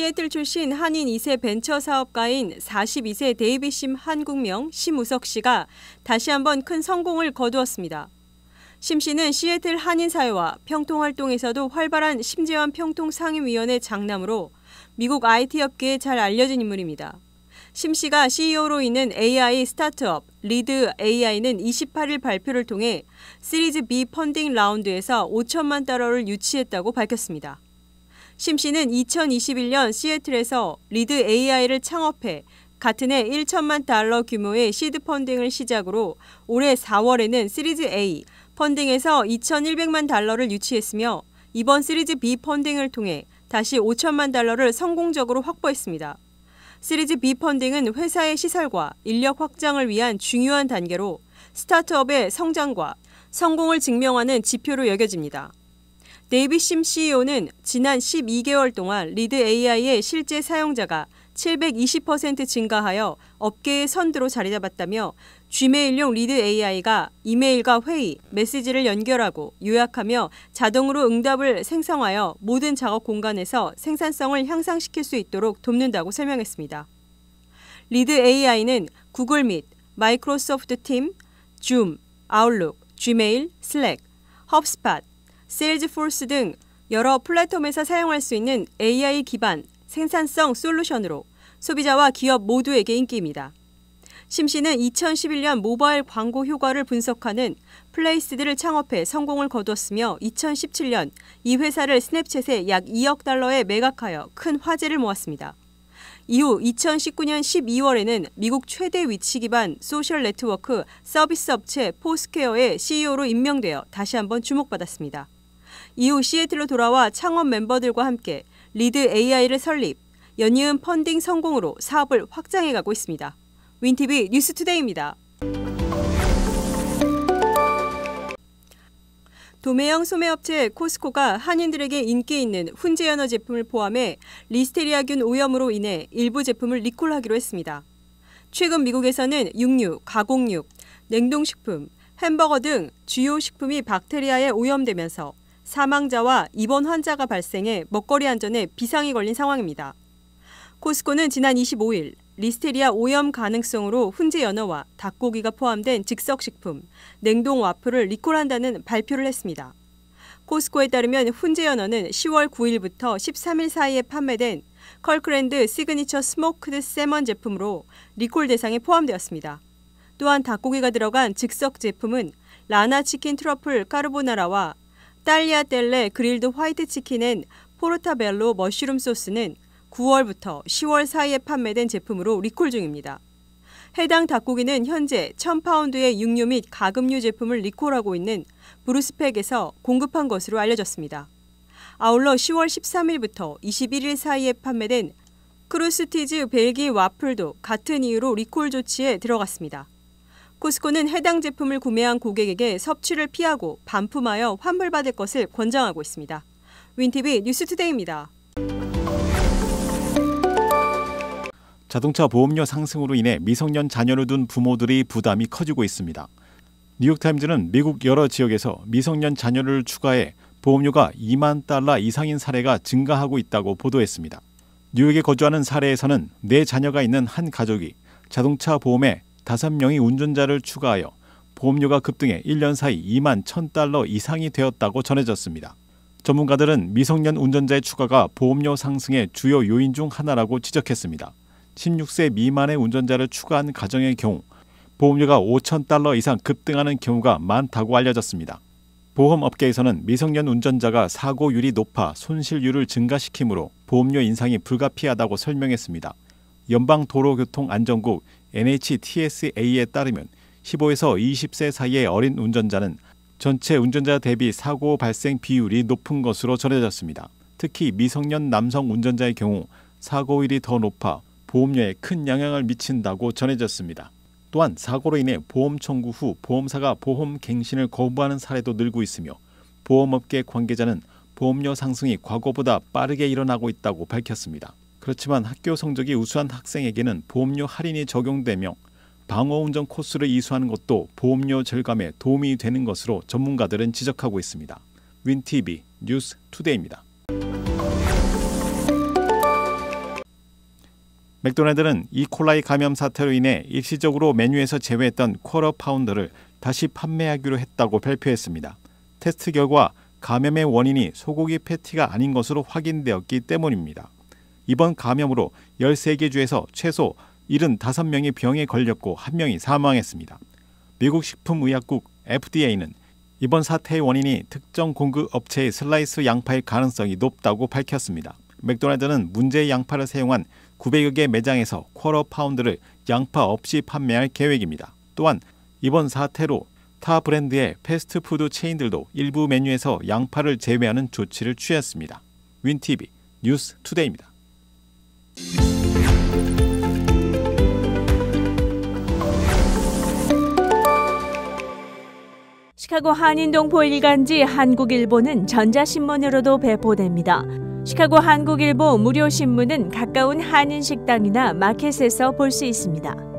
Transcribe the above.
시애틀 출신 한인 2세 벤처 사업가인 42세 데이비 심 한국명 심우석 씨가 다시 한번 큰 성공을 거두었습니다. 심 씨는 시애틀 한인사회와 평통활동에서도 활발한 심재원 평통상임위원회 장남으로 미국 IT 업계에 잘 알려진 인물입니다. 심 씨가 CEO로 있는 AI 스타트업 리드 AI는 28일 발표를 통해 시리즈 B 펀딩 라운드에서 5천만 달러를 유치했다고 밝혔습니다. 심 씨는 2021년 시애틀에서 리드 AI를 창업해 같은 해 1천만 달러 규모의 시드 펀딩을 시작으로 올해 4월에는 시리즈 A 펀딩에서 2,100만 달러를 유치했으며 이번 시리즈 B 펀딩을 통해 다시 5천만 달러를 성공적으로 확보했습니다. 시리즈 B 펀딩은 회사의 시설과 인력 확장을 위한 중요한 단계로 스타트업의 성장과 성공을 증명하는 지표로 여겨집니다. 데이비 심 CEO는 지난 12개월 동안 리드 AI의 실제 사용자가 720% 증가하여 업계의 선두로 자리 잡았다며 Gmail용 리드 AI가 이메일과 회의, 메시지를 연결하고 요약하며 자동으로 응답을 생성하여 모든 작업 공간에서 생산성을 향상시킬 수 있도록 돕는다고 설명했습니다. 리드 AI는 구글 및 마이크로소프트 팀, 줌, 아웃룩, g m a 슬랙, 헙스팟, 세일즈포스 등 여러 플랫폼에서 사용할 수 있는 AI 기반 생산성 솔루션으로 소비자와 기업 모두에게 인기입니다. 심씨는 2011년 모바일 광고 효과를 분석하는 플레이스들을 창업해 성공을 거뒀으며 2017년 이 회사를 스냅챗에 약 2억 달러에 매각하여 큰 화제를 모았습니다. 이후 2019년 12월에는 미국 최대 위치 기반 소셜 네트워크 서비스 업체 포스퀘어의 CEO로 임명되어 다시 한번 주목받았습니다. 이후 시애틀로 돌아와 창업 멤버들과 함께 리드 AI를 설립, 연이은 펀딩 성공으로 사업을 확장해가고 있습니다. 윈티비 뉴스투데이입니다. 도매형 소매업체 코스코가 한인들에게 인기 있는 훈제연어 제품을 포함해 리스테리아균 오염으로 인해 일부 제품을 리콜하기로 했습니다. 최근 미국에서는 육류, 가공육, 냉동식품, 햄버거 등 주요 식품이 박테리아에 오염되면서 사망자와 입원 환자가 발생해 먹거리 안전에 비상이 걸린 상황입니다. 코스코는 지난 25일 리스테리아 오염 가능성으로 훈제 연어와 닭고기가 포함된 즉석식품, 냉동 와플을 리콜한다는 발표를 했습니다. 코스코에 따르면 훈제 연어는 10월 9일부터 13일 사이에 판매된 컬크랜드 시그니처 스모크드 세먼 제품으로 리콜 대상에 포함되었습니다. 또한 닭고기가 들어간 즉석 제품은 라나 치킨 트러플 카르보나라와 딸리아델레 그릴드 화이트 치킨엔 포르타벨로 머쉬룸 소스는 9월부터 10월 사이에 판매된 제품으로 리콜 중입니다. 해당 닭고기는 현재 1000파운드의 육류 및 가금류 제품을 리콜하고 있는 브루스팩에서 공급한 것으로 알려졌습니다. 아울러 10월 13일부터 21일 사이에 판매된 크루스티즈 벨기 와플도 같은 이유로 리콜 조치에 들어갔습니다. 코스코는 해당 제품을 구매한 고객에게 섭취를 피하고 반품하여 환불받을 것을 권장하고 있습니다. 윈티비 뉴스투데이입니다. 자동차 보험료 상승으로 인해 미성년 자녀를 둔 부모들이 부담이 커지고 있습니다. 뉴욕타임즈는 미국 여러 지역에서 미성년 자녀를 추가해 보험료가 2만 달러 이상인 사례가 증가하고 있다고 보도했습니다. 뉴욕에 거주하는 사례에서는 네 자녀가 있는 한 가족이 자동차 보험에 다섯 명이 운전자를 추가하여 보험료가 급등해 1년 사이 2만 1000달러 이상이 되었다고 전해졌습니다. 전문가들은 미성년 운전자의 추가가 보험료 상승의 주요 요인 중 하나라고 지적했습니다. 16세 미만의 운전자를 추가한 가정의 경우 보험료가 5,000달러 이상 급등하는 경우가 많다고 알려졌습니다. 보험업계에서는 미성년 운전자가 사고율이 높아 손실률을 증가시키므로 보험료 인상이 불가피하다고 설명했습니다. 연방도로교통안전국 NHTSA에 따르면 15에서 20세 사이의 어린 운전자는 전체 운전자 대비 사고 발생 비율이 높은 것으로 전해졌습니다. 특히 미성년 남성 운전자의 경우 사고율이 더 높아 보험료에 큰 영향을 미친다고 전해졌습니다. 또한 사고로 인해 보험 청구 후 보험사가 보험 갱신을 거부하는 사례도 늘고 있으며 보험업계 관계자는 보험료 상승이 과거보다 빠르게 일어나고 있다고 밝혔습니다. 그렇지만 학교 성적이 우수한 학생에게는 보험료 할인이 적용되며 방어운전 코스를 이수하는 것도 보험료 절감에 도움이 되는 것으로 전문가들은 지적하고 있습니다. 윈티비 뉴스 투데이입니다. 맥도날드는 이콜라이 감염 사태로 인해 일시적으로 메뉴에서 제외했던 쿼러 파운드를 다시 판매하기로 했다고 발표했습니다. 테스트 결과 감염의 원인이 소고기 패티가 아닌 것으로 확인되었기 때문입니다. 이번 감염으로 13개 주에서 최소 75명이 병에 걸렸고 한명이 사망했습니다. 미국 식품의약국 FDA는 이번 사태의 원인이 특정 공급 업체의 슬라이스 양파일 가능성이 높다고 밝혔습니다. 맥도날드는 문제의 양파를 사용한 900여 개 매장에서 쿼러 파운드를 양파 없이 판매할 계획입니다. 또한 이번 사태로 타 브랜드의 패스트푸드 체인들도 일부 메뉴에서 양파를 제외하는 조치를 취했습니다. 윈티비 뉴스 투데이입니다. 시카고 한인동포 일간지 한국일보는 전자신문으로도 배포됩니다. 시카고 한국일보 무료신문은 가까운 한인식당이나 마켓에서 볼 수 있습니다.